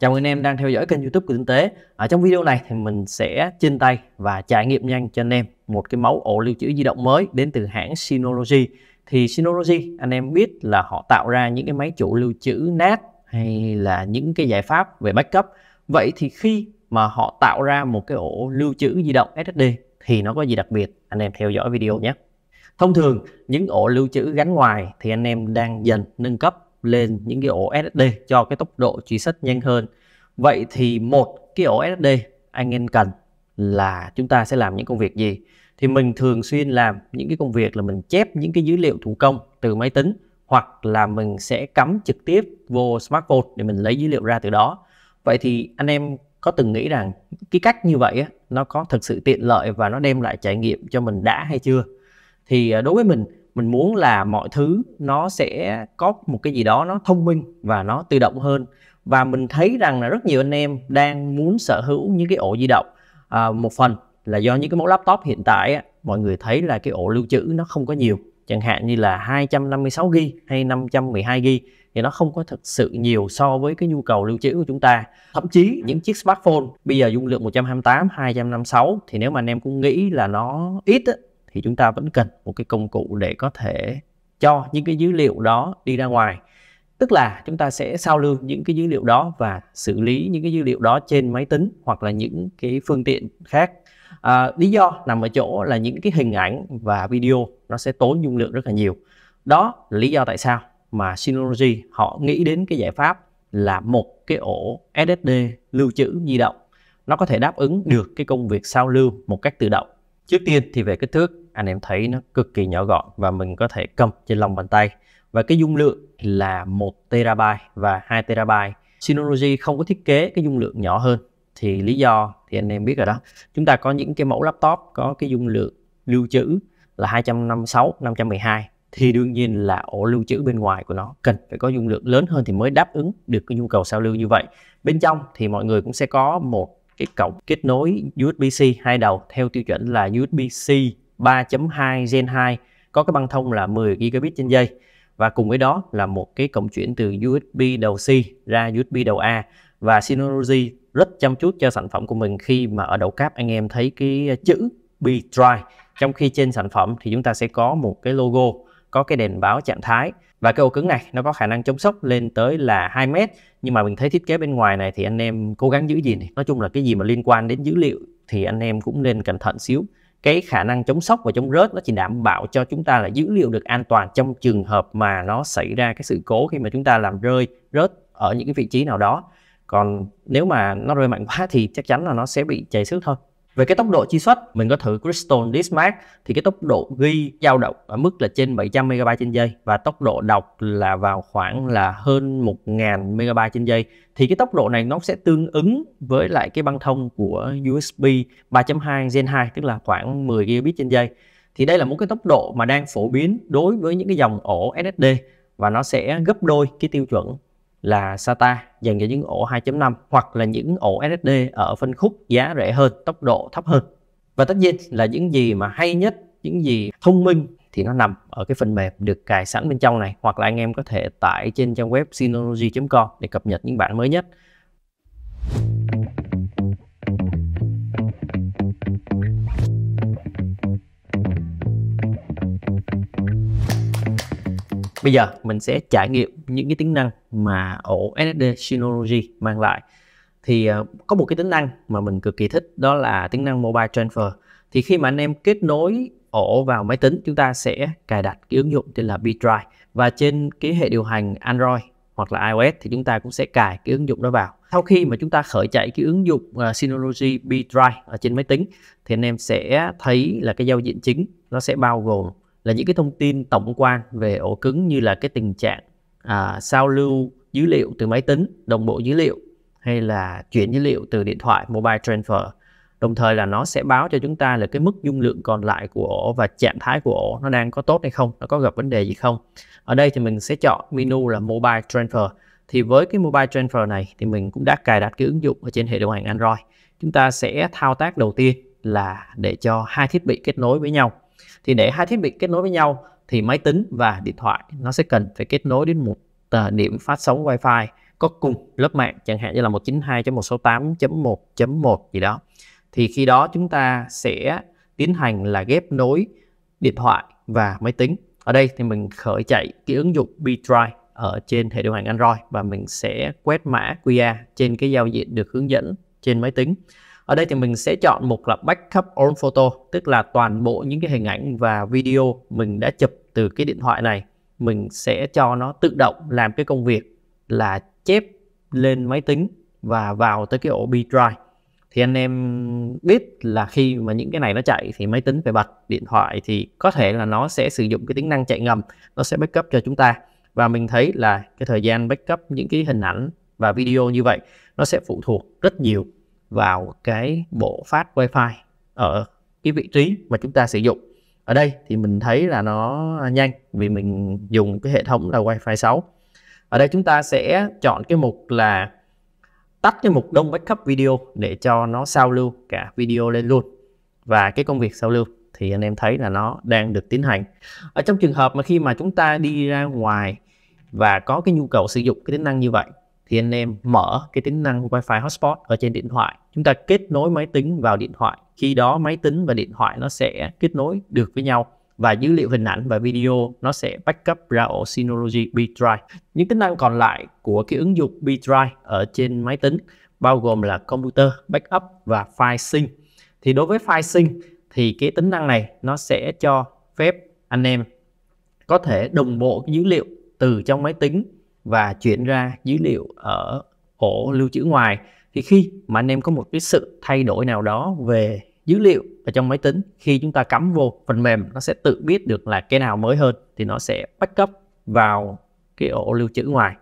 Chào mừng anh em đang theo dõi kênh YouTube của Tinh tế. Ở trong video này thì mình sẽ trên tay và trải nghiệm nhanh cho anh em một cái mẫu ổ lưu trữ di động mới đến từ hãng Synology. Thì Synology anh em biết là họ tạo ra những cái máy chủ lưu trữ NAS hay là những cái giải pháp về backup. Vậy thì khi mà họ tạo ra một cái ổ lưu trữ di động SSD thì nó có gì đặc biệt? Anh em theo dõi video nhé. Thông thường những ổ lưu trữ gắn ngoài thì anh em đang dần nâng cấp lên những cái ổ SSD cho cái tốc độ truy xuất nhanh hơn vậy thì một cái ổ SSD anh em cần là chúng ta sẽ làm những công việc gì thì mình thường xuyên làm những cái công việc là mình chép những cái dữ liệu thủ công từ máy tính hoặc là mình sẽ cắm trực tiếp vô smartphone để mình lấy dữ liệu ra từ đó vậy thì anh em có từng nghĩ rằng cái cách như vậy nó có thực sự tiện lợi và nó đem lại trải nghiệm cho mình đã hay chưa thì à, đối với mình mình muốn là mọi thứ nó sẽ có một cái gì đó nó thông minh và nó tự động hơn và mình thấy rằng là rất nhiều anh em đang muốn sở hữu những cái ổ di động à, một phần là do những cái mẫu laptop hiện tại á, mọi người thấy là cái ổ lưu trữ nó không có nhiều chẳng hạn như là 256 GB hay 512 GB thì nó không có thực sự nhiều so với cái nhu cầu lưu trữ của chúng ta. Thậm chí những chiếc smartphone bây giờ dung lượng 128, 256 thì nếu mà anh em cũng nghĩ là nó ít á, thì chúng ta vẫn cần một cái công cụ để có thể cho những cái dữ liệu đó đi ra ngoài tức là chúng ta sẽ sao lưu những cái dữ liệu đó và xử lý những cái dữ liệu đó trên máy tính hoặc là những cái phương tiện khác à, lý do nằm ở chỗ là những cái hình ảnh và video nó sẽ tốn dung lượng rất là nhiều đó là lý do tại sao mà Synology họ nghĩ đến cái giải pháp là một cái ổ SSD lưu trữ di động nó có thể đáp ứng được cái công việc sao lưu một cách tự động Trước tiên thì về kích thước, anh em thấy nó cực kỳ nhỏ gọn và mình có thể cầm trên lòng bàn tay. Và cái dung lượng là 1 TB và 2 TB. Synology không có thiết kế cái dung lượng nhỏ hơn. Thì lý do thì anh em biết rồi đó. Chúng ta có những cái mẫu laptop có cái dung lượng lưu trữ là 256, 512 thì đương nhiên là ổ lưu trữ bên ngoài của nó cần phải có dung lượng lớn hơn thì mới đáp ứng được cái nhu cầu sao lưu như vậy. Bên trong thì mọi người cũng sẽ có một cái cổng kết nối USB-C hai đầu theo tiêu chuẩn là USB-C 3.2 Gen 2 có cái băng thông là 10 gigabit trên giây và cùng với đó là một cái cổng chuyển từ USB đầu C ra USB đầu A và Synology rất chăm chút cho sản phẩm của mình khi mà ở đầu cáp anh em thấy cái chữ B Drive trong khi trên sản phẩm thì chúng ta sẽ có một cái logo có cái đèn báo trạng thái và cái ổ cứng này nó có khả năng chống sốc lên tới là 2 mét nhưng mà mình thấy thiết kế bên ngoài này thì anh em cố gắng giữ gìn nói chung là cái gì mà liên quan đến dữ liệu thì anh em cũng nên cẩn thận xíu cái khả năng chống sốc và chống rớt nó chỉ đảm bảo cho chúng ta là dữ liệu được an toàn trong trường hợp mà nó xảy ra cái sự cố khi mà chúng ta làm rơi rớt ở những cái vị trí nào đó còn nếu mà nó rơi mạnh quá thì chắc chắn là nó sẽ bị chảy xước thôi về cái tốc độ chi xuất, mình có thử Crystal Dismax thì cái tốc độ ghi dao động ở mức là trên 700 MB trên giây và tốc độ đọc là vào khoảng là hơn 1000 MB trên giây. Thì cái tốc độ này nó sẽ tương ứng với lại cái băng thông của USB 3.2 Gen 2 tức là khoảng 10 gigabit trên giây. Thì đây là một cái tốc độ mà đang phổ biến đối với những cái dòng ổ SSD và nó sẽ gấp đôi cái tiêu chuẩn là SATA dành cho những ổ 2.5 hoặc là những ổ SSD ở phân khúc giá rẻ hơn, tốc độ thấp hơn. Và tất nhiên là những gì mà hay nhất, những gì thông minh thì nó nằm ở cái phần mềm được cài sẵn bên trong này hoặc là anh em có thể tải trên trang web synology.com để cập nhật những bản mới nhất. bây giờ mình sẽ trải nghiệm những cái tính năng mà ổ SSD Synology mang lại thì ờ, có một cái tính năng mà mình cực kỳ thích đó là tính năng mobile transfer thì khi mà anh em kết nối ổ vào máy tính chúng ta sẽ cài đặt cái ứng dụng tên là B-Drive và trên cái hệ điều hành Android hoặc là iOS thì chúng ta cũng sẽ cài cái ứng dụng đó vào. Sau khi mà chúng ta khởi chạy cái ứng dụng ờ, Synology B-Drive ở trên máy tính thì anh em sẽ thấy là cái giao diện chính nó sẽ bao gồm là những cái thông tin tổng quan về ổ cứng như là cái tình trạng à, sao lưu dữ liệu từ máy tính đồng bộ dữ liệu hay là chuyển dữ liệu từ điện thoại mobile transfer đồng thời là nó sẽ báo cho chúng ta là cái mức dung lượng còn lại của ổ và trạng thái của ổ nó đang có tốt hay không nó có gặp vấn đề gì không ở đây thì mình sẽ chọn menu là mobile transfer thì với cái mobile transfer này thì mình cũng đã cài đặt cái ứng dụng ở trên hệ điều hành Android chúng ta sẽ thao tác đầu tiên là để cho hai thiết bị kết nối với nhau thì để hai thiết bị kết nối với nhau thì máy tính và điện thoại nó sẽ cần phải kết nối đến một uh, điểm phát sóng wifi có cùng lớp mạng chẳng hạn như là 192.168.1.1 gì đó thì khi đó chúng ta sẽ tiến hành là ghép nối điện thoại và máy tính ở đây thì mình khởi chạy cái ứng dụng B Drive ở trên hệ điều hành Android và mình sẽ quét mã QR trên cái giao diện được hướng dẫn trên máy tính ở đây thì mình sẽ chọn mục là backup all photo tức là toàn bộ những cái hình ảnh và video mình đã chụp từ cái điện thoại này mình sẽ cho nó tự động làm cái công việc là chép lên máy tính và vào tới cái ổ B drive thì anh em biết là khi mà những cái này nó chạy thì máy tính phải bật điện thoại thì có thể là nó sẽ sử dụng cái tính năng chạy ngầm nó sẽ backup cho chúng ta và mình thấy là cái thời gian backup những cái hình ảnh và video như vậy nó sẽ phụ thuộc rất nhiều vào cái bộ phát wifi ở cái vị trí mà chúng ta sử dụng ở đây thì mình thấy là nó nhanh vì mình dùng cái hệ thống là wifi 6 ở đây chúng ta sẽ chọn cái mục là tắt cái mục đông backup video để cho nó sao lưu cả video lên luôn và cái công việc sao lưu thì anh em thấy là nó đang được tiến hành ở trong trường hợp mà khi mà chúng ta đi ra ngoài và có cái nhu cầu sử dụng cái tính năng như vậy thì anh em mở cái tính năng Wi-Fi hotspot ở trên điện thoại. Chúng ta kết nối máy tính vào điện thoại. Khi đó máy tính và điện thoại nó sẽ kết nối được với nhau và dữ liệu hình ảnh và video nó sẽ backup ra ổ Synology B-Drive. Những tính năng còn lại của cái ứng dụng B-Drive ở trên máy tính bao gồm là computer, backup và file sync. Thì đối với file sync thì cái tính năng này nó sẽ cho phép anh em có thể đồng bộ dữ liệu từ trong máy tính và chuyển ra dữ liệu ở ổ lưu trữ ngoài thì khi mà anh em có một cái sự thay đổi nào đó về dữ liệu ở trong máy tính khi chúng ta cắm vô phần mềm nó sẽ tự biết được là cái nào mới hơn thì nó sẽ backup vào cái ổ lưu trữ ngoài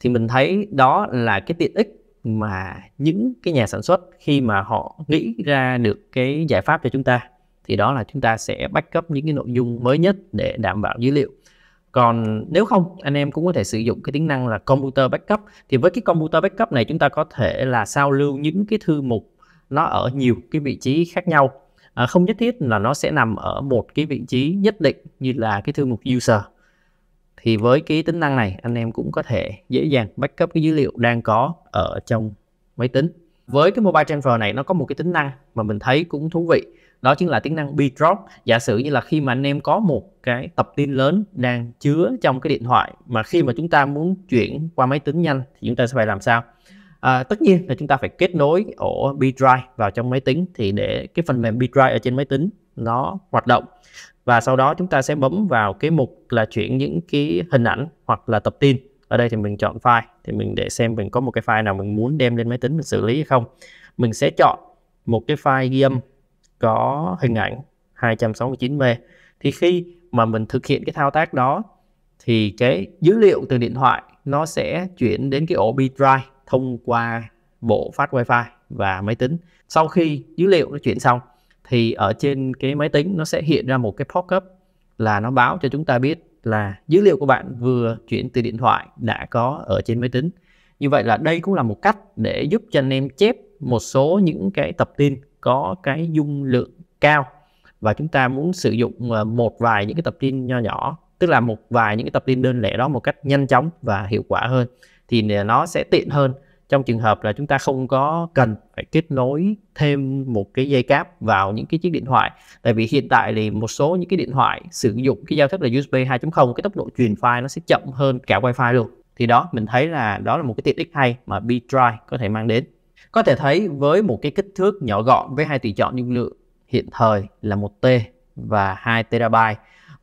thì mình thấy đó là cái tiện ích mà những cái nhà sản xuất khi mà họ nghĩ ra được cái giải pháp cho chúng ta thì đó là chúng ta sẽ backup những cái nội dung mới nhất để đảm bảo dữ liệu còn nếu không anh em cũng có thể sử dụng cái tính năng là computer backup thì với cái computer backup này chúng ta có thể là sao lưu những cái thư mục nó ở nhiều cái vị trí khác nhau à, không nhất thiết là nó sẽ nằm ở một cái vị trí nhất định như là cái thư mục user thì với cái tính năng này anh em cũng có thể dễ dàng backup cái dữ liệu đang có ở trong máy tính với cái mobile transfer này nó có một cái tính năng mà mình thấy cũng thú vị đó chính là tính năng B-Drop giả sử như là khi mà anh em có một cái tập tin lớn đang chứa trong cái điện thoại mà khi mà chúng ta muốn chuyển qua máy tính nhanh thì chúng ta sẽ phải làm sao à, tất nhiên là chúng ta phải kết nối ổ B-Drive vào trong máy tính thì để cái phần mềm B-Drive ở trên máy tính nó hoạt động và sau đó chúng ta sẽ bấm vào cái mục là chuyển những cái hình ảnh hoặc là tập tin ở đây thì mình chọn file thì mình để xem mình có một cái file nào mình muốn đem lên máy tính mình xử lý hay không mình sẽ chọn một cái file ghi âm có hình ảnh 269p thì khi mà mình thực hiện cái thao tác đó thì cái dữ liệu từ điện thoại nó sẽ chuyển đến cái ổ B drive thông qua bộ phát wifi và máy tính sau khi dữ liệu nó chuyển xong thì ở trên cái máy tính nó sẽ hiện ra một cái pop-up là nó báo cho chúng ta biết là dữ liệu của bạn vừa chuyển từ điện thoại đã có ở trên máy tính như vậy là đây cũng là một cách để giúp cho anh em chép một số những cái tập tin có cái dung lượng cao và chúng ta muốn sử dụng ờ, một vài những cái tập tin nho nhỏ tức là một vài những cái tập tin đơn lẻ đó một cách nhanh chóng và hiệu quả hơn thì nó sẽ tiện hơn trong trường hợp là chúng ta không có cần phải kết nối thêm một cái dây cáp vào những cái chiếc điện thoại tại vì hiện tại thì một số những cái điện thoại sử dụng cái giao thức là USB 2.0 cái tốc độ truyền file nó sẽ chậm hơn cả wifi luôn thì đó mình thấy là đó là một cái tiện ích hay mà B-Drive có thể mang đến có thể thấy với một cái kích thước nhỏ gọn với hai tùy chọn dung lượng hiện thời là 1T và 2 TB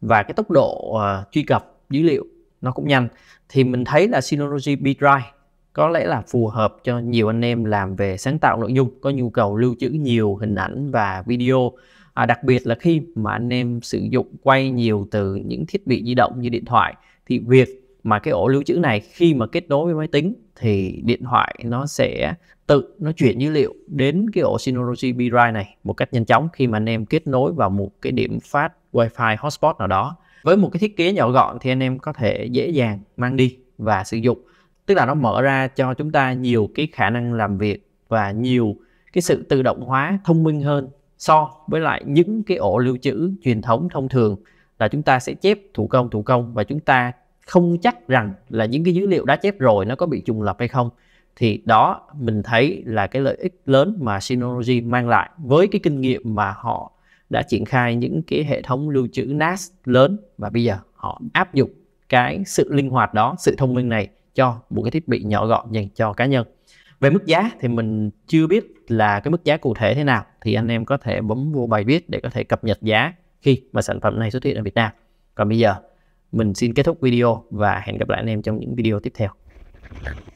và cái tốc độ uh, truy cập dữ liệu nó cũng nhanh thì mình thấy là Synology B Drive có lẽ là phù hợp cho nhiều anh em làm về sáng tạo nội dung có nhu cầu lưu trữ nhiều hình ảnh và video à, đặc biệt là khi mà anh em sử dụng quay nhiều từ những thiết bị di động như điện thoại thì việc mà cái ổ lưu trữ này khi mà kết nối với máy tính thì điện thoại nó sẽ tự nó chuyển dữ liệu đến cái ổ Synology B-Drive này một cách nhanh chóng khi mà anh em kết nối vào một cái điểm phát Wi-Fi hotspot nào đó. Với một cái thiết kế nhỏ gọn thì anh em có thể dễ dàng mang đi và sử dụng. Tức là nó mở ra cho chúng ta nhiều cái khả năng làm việc và nhiều cái sự tự động hóa thông minh hơn so với lại những cái ổ lưu trữ truyền thống thông thường là chúng ta sẽ chép thủ công thủ công và chúng ta không chắc rằng là những cái dữ liệu đã chép rồi nó có bị trùng lập hay không thì đó mình thấy là cái lợi ích lớn mà Synology mang lại với cái kinh nghiệm mà họ đã triển khai những cái hệ thống lưu trữ NAS lớn và bây giờ họ áp dụng cái sự linh hoạt đó, sự thông minh này cho một cái thiết bị nhỏ gọn dành cho cá nhân. Về mức giá thì mình chưa biết là cái mức giá cụ thể thế nào thì anh em có thể bấm vô bài viết để có thể cập nhật giá khi mà sản phẩm này xuất hiện ở Việt Nam. Còn bây giờ mình xin kết thúc video và hẹn gặp lại anh em trong những video tiếp theo